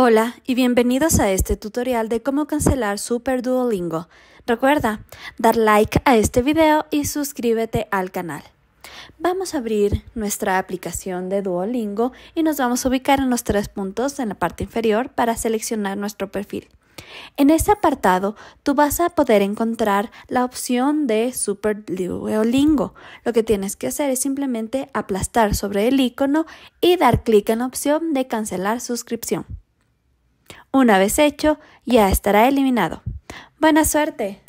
Hola y bienvenidos a este tutorial de cómo cancelar Super Duolingo. Recuerda, dar like a este video y suscríbete al canal. Vamos a abrir nuestra aplicación de Duolingo y nos vamos a ubicar en los tres puntos en la parte inferior para seleccionar nuestro perfil. En este apartado, tú vas a poder encontrar la opción de Super Duolingo. Lo que tienes que hacer es simplemente aplastar sobre el icono y dar clic en la opción de cancelar suscripción. Una vez hecho, ya estará eliminado. Buena suerte.